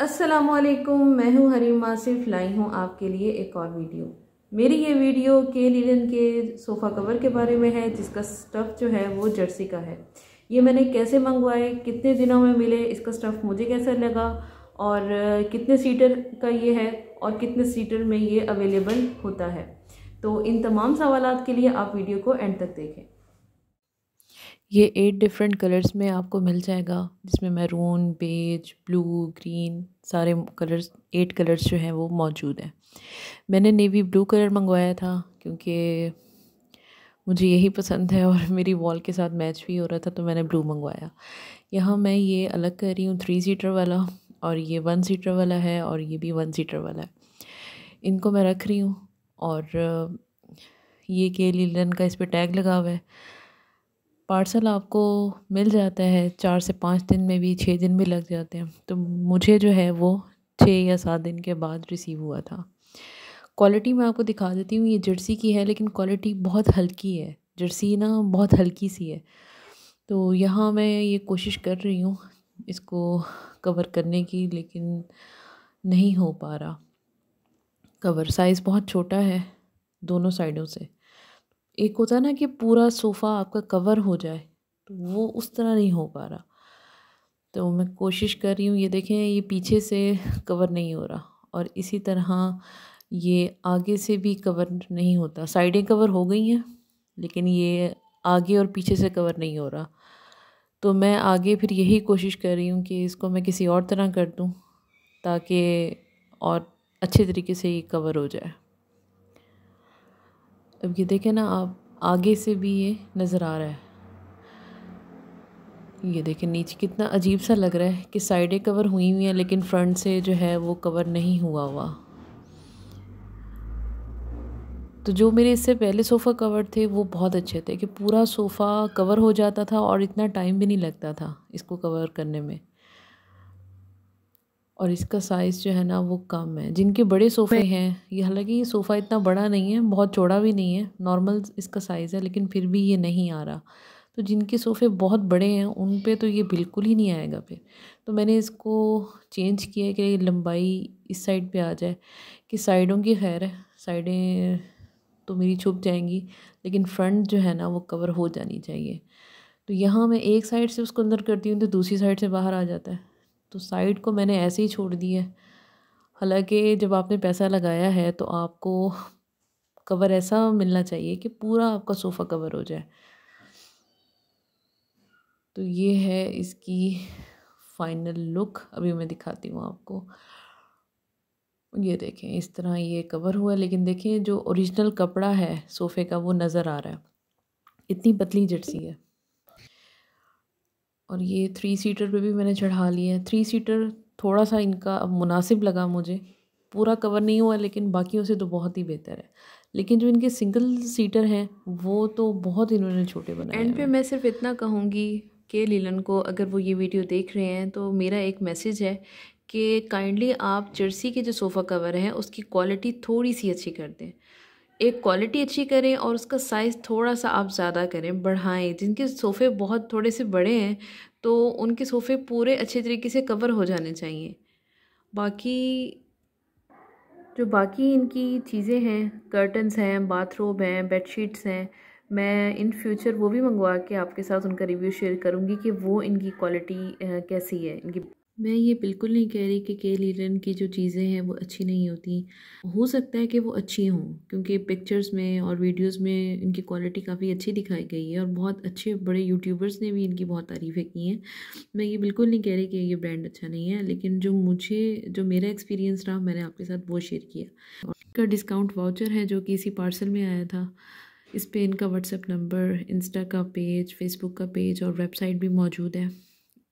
असलकुम मैं हूं हरीम आसिफ लाई हूं आपके लिए एक और वीडियो मेरी ये वीडियो के लिलन के सोफ़ा कवर के बारे में है जिसका स्टफ़ जो है वो जर्सी का है ये मैंने कैसे मंगवाए कितने दिनों में मिले इसका स्टफ़ मुझे कैसा लगा और कितने सीटर का ये है और कितने सीटर में ये अवेलेबल होता है तो इन तमाम सवाल के लिए आप वीडियो को एंड तक देखें ये एट डिफरेंट कलर्स में आपको मिल जाएगा जिसमें मैरून बेज ब्लू ग्रीन सारे कलर्स एट कलर्स जो हैं वो मौजूद हैं मैंने नेवी ब्लू कलर मंगवाया था क्योंकि मुझे यही पसंद है और मेरी वॉल के साथ मैच भी हो रहा था तो मैंने ब्लू मंगवाया यहाँ मैं ये अलग कर रही हूँ थ्री सीटर वाला और ये वन सीटर वाला है और ये भी वन सीटर वाला है इनको मैं रख रही हूँ और ये के लीलन का इस पर टैग लगा हुआ है पार्सल आपको मिल जाता है चार से पाँच दिन में भी छः दिन भी लग जाते हैं तो मुझे जो है वो छः या सात दिन के बाद रिसीव हुआ था क्वालिटी मैं आपको दिखा देती हूँ ये जर्सी की है लेकिन क्वालिटी बहुत हल्की है जर्सी ना बहुत हल्की सी है तो यहाँ मैं ये कोशिश कर रही हूँ इसको कवर करने की लेकिन नहीं हो पा रहा कवर साइज़ बहुत छोटा है दोनों साइडों से एक होता है ना कि पूरा सोफ़ा आपका कवर हो जाए तो वो उस तरह नहीं हो पा रहा तो मैं कोशिश कर रही हूँ ये देखें ये पीछे से कवर नहीं हो रहा और इसी तरह ये आगे से भी कवर नहीं होता साइडें कवर हो गई हैं लेकिन ये आगे और पीछे से कवर नहीं हो रहा तो मैं आगे फिर यही कोशिश कर रही हूँ कि इसको मैं किसी और तरह कर दूँ ताकि और अच्छे तरीके से ये कवर हो जाए अब ये देखें ना आप आगे से भी ये नज़र आ रहा है ये देखें नीचे कितना अजीब सा लग रहा है कि साइडें कवर हुई हुई हैं लेकिन फ्रंट से जो है वो कवर नहीं हुआ हुआ तो जो मेरे इससे पहले सोफ़ा कवर थे वो बहुत अच्छे थे कि पूरा सोफ़ा कवर हो जाता था और इतना टाइम भी नहीं लगता था इसको कवर करने में और इसका साइज़ जो है ना वो कम है जिनके बड़े सोफ़े हैं ये हालांकि ये सोफ़ा इतना बड़ा नहीं है बहुत चौड़ा भी नहीं है नॉर्मल इसका साइज़ है लेकिन फिर भी ये नहीं आ रहा तो जिनके सोफ़े बहुत बड़े हैं उन पे तो ये बिल्कुल ही नहीं आएगा फिर तो मैंने इसको चेंज किया कि लंबाई इस साइड पर आ जाए कि साइडों की खैर है साइडें तो मेरी छुप जाएंगी लेकिन फ्रंट जो है ना वो कवर हो जानी चाहिए तो यहाँ मैं एक साइड से उसको अंदर करती हूँ तो दूसरी साइड से बाहर आ जाता है तो साइड को मैंने ऐसे ही छोड़ दिया है हालांकि जब आपने पैसा लगाया है तो आपको कवर ऐसा मिलना चाहिए कि पूरा आपका सोफ़ा कवर हो जाए तो ये है इसकी फाइनल लुक अभी मैं दिखाती हूँ आपको ये देखें इस तरह ये कवर हुआ लेकिन देखें जो ओरिजिनल कपड़ा है सोफ़े का वो नज़र आ रहा है इतनी पतली जर्सी है और ये थ्री सीटर पे भी मैंने चढ़ा लिया है थ्री सीटर थोड़ा सा इनका अब मुनासिब लगा मुझे पूरा कवर नहीं हुआ लेकिन बाकियों से तो बहुत ही बेहतर है लेकिन जो इनके सिंगल सीटर हैं वो तो बहुत इन्होंने छोटे बनाए एंड पे मैं सिर्फ इतना कहूँगी के लीलन को अगर वो ये वीडियो देख रहे हैं तो मेरा एक मैसेज है कि काइंडली आप जर्सी के जो सोफ़ा कवर हैं उसकी क्वालिटी थोड़ी सी अच्छी कर दें एक क्वालिटी अच्छी करें और उसका साइज़ थोड़ा सा आप ज़्यादा करें बढ़ाएं जिनके सोफ़े बहुत थोड़े से बड़े हैं तो उनके सोफ़े पूरे अच्छे तरीके से कवर हो जाने चाहिए बाकी जो बाकी इनकी चीज़ें हैं कर्टन्स हैं बाथरूम हैं बेडशीट्स हैं मैं इन फ्यूचर वो भी मंगवा के आपके साथ उनका रिव्यू शेयर करूँगी कि वो इनकी क्वालिटी कैसी है इनकी मैं ये बिल्कुल नहीं कह रही कि के लीडन की जो चीज़ें हैं वो अच्छी नहीं होती हो सकता है कि वो अच्छी हों क्योंकि पिक्चर्स में और वीडियोस में इनकी क्वालिटी काफ़ी अच्छी दिखाई गई है और बहुत अच्छे बड़े यूट्यूबर्स ने भी इनकी बहुत तारीफ़ें की हैं मैं ये बिल्कुल नहीं कह रही कि ये ब्रांड अच्छा नहीं है लेकिन जो मुझे जो मेरा एक्सपीरियंस रहा मैंने आपके साथ वो शेयर किया और डिस्काउंट वाउचर है जो कि इसी पार्सल में आया था इस पर इनका व्हाट्सअप नंबर इंस्टा का पेज फेसबुक का पेज और वेबसाइट भी मौजूद है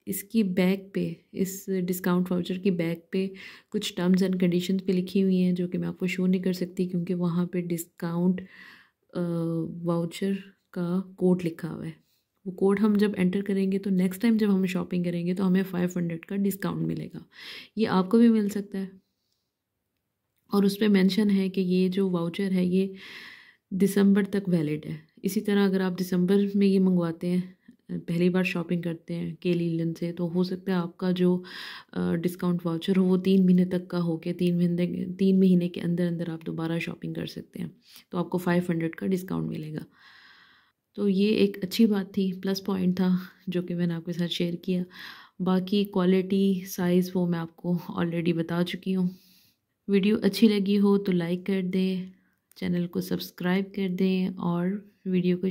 इसकी बैक पे इस डिस्काउंट वाउचर की बैक पे कुछ टर्म्स एंड कंडीशंस पे लिखी हुई हैं जो कि मैं आपको शो नहीं कर सकती क्योंकि वहाँ पे डिस्काउंट वाउचर का कोड लिखा हुआ है वो कोड हम जब एंटर करेंगे तो नेक्स्ट टाइम जब हम शॉपिंग करेंगे तो हमें फाइव हंड्रेड का डिस्काउंट मिलेगा ये आपको भी मिल सकता है और उस पर मैंशन है कि ये जो वाउचर है ये दिसंबर तक वैलिड है इसी तरह अगर आप दिसंबर में ये मंगवाते हैं पहली बार शॉपिंग करते हैं के लीलन से तो हो सकता है आपका जो डिस्काउंट वाउचर हो वो तीन महीने तक का हो के तीन महीने तीन महीने के अंदर अंदर आप दोबारा शॉपिंग कर सकते हैं तो आपको फ़ाइव हंड्रेड का डिस्काउंट मिलेगा तो ये एक अच्छी बात थी प्लस पॉइंट था जो कि मैंने आपके साथ शेयर किया बाकी क्वालिटी साइज़ वो मैं आपको ऑलरेडी बता चुकी हूँ वीडियो अच्छी लगी हो तो लाइक कर दें चैनल को सब्सक्राइब कर दें और वीडियो को